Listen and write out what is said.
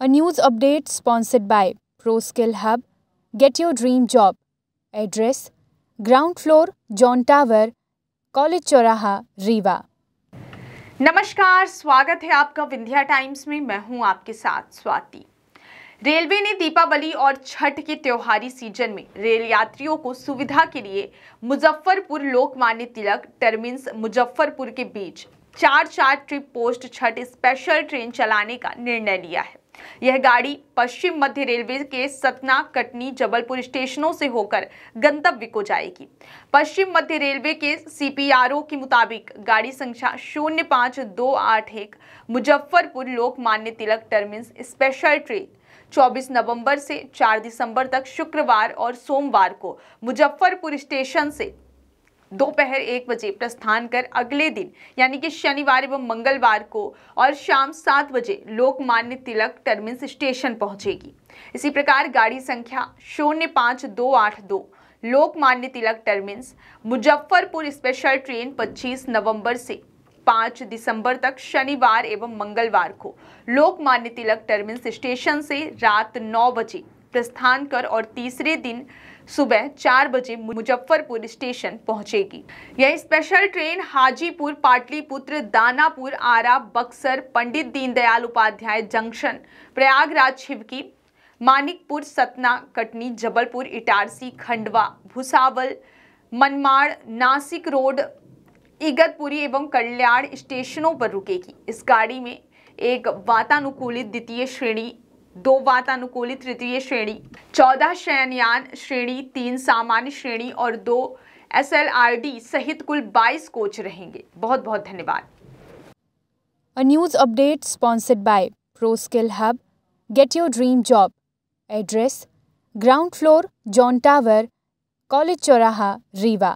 A news update sponsored by ProSkill Hub. Get your dream job. Address Ground floor, John Tower, College Choraha, Riva. नमस्कार स्वागत है आपका Vindhya times में मैं हूं आपके साथ स्वाति रेलवे ने दीपावली और छठ के त्योहारी सीजन में रेल यात्रियों को सुविधा के लिए मुजफ्फरपुर लोकमान्य तिलक टर्मिन्स मुजफ्फरपुर के बीच चार चार trip post Chhath special train चलाने का निर्णय लिया है यह गाड़ी पश्चिम मध्य रेलवे के सतना कटनी जबलपुर स्टेशनों से होकर गंतव्य को जाएगी पश्चिम मध्य रेलवे के सीपीआरओ के मुताबिक गाड़ी संख्या शून्य पाँच दो आठ एक Muzaffarpur Lokmanya Tilak terminus special train 24 नवंबर से 4 दिसंबर तक शुक्रवार और सोमवार को मुजफ्फरपुर स्टेशन से दोपहर एक बजे प्रस्थान कर अगले दिन यानी कि शनिवार एवं मंगलवार को और शाम सात बजे लोकमान्य तिलक टर्मिनस स्टेशन पहुंचेगी इसी प्रकार गाड़ी संख्या शून्य पाँच दो आठ दो Lokmanya Tilak terminus Muzaffarpur special train 25 नवंबर से 5 दिसंबर तक शनिवार एवं मंगलवार को लोकमान्य तिलक टर्मिनस स्टेशन से रात नौ बजे प्रस्थान कर और तीसरे दिन सुबह चार बजे मुजफ्फरपुर स्टेशन पहुंचेगी यह special train Hajipur Pataliputra Danapur Ara Buxar Pandit Deendayal Upadhyay junction Prayagraj Shivki Manikpur Satna Katni Jabalpur Itarsi Khandwa Bhusawal Manmad Nashik road Igatpuri एवं कल्याण स्टेशनों पर रुकेगी इस गाड़ी में एक वातानुकूलित द्वितीय श्रेणी दो वातानुकूलित तृतीय श्रेणी चौदह शयनयान श्रेणी तीन सामान्य श्रेणी और दो एस सहित कुल 22 कोच रहेंगे बहुत बहुत धन्यवाद a news update sponsored by pro skill hub get your dream job address ground floor John tower college चौराहा रीवा